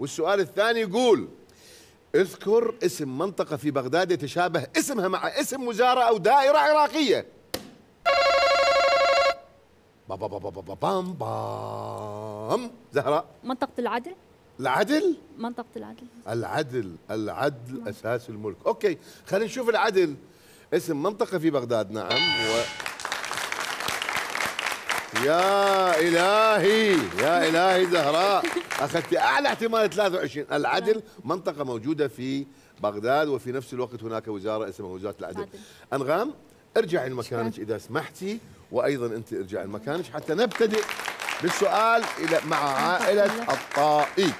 والسؤال الثاني يقول اذكر اسم منطقة في بغداد يتشابه اسمها مع اسم وزارة أو دائرة عراقية بابا با با بام بام زهراء منطقة العدل العدل منطقة العدل العدل العدل منطقة. أساس الملك أوكي خلينا نشوف العدل اسم منطقة في بغداد نعم و... يا إلهي يا إلهي زهراء أخذت أعلى احتمال 23 العدل نعم. منطقة موجودة في بغداد وفي نفس الوقت هناك وزارة اسمها وزارة العدل أنغام ارجعي لمكانك إذا سمحتي وأيضا أنت ارجعي لمكانك حتى نبتدئ بالسؤال إلى مع عائلة الطائي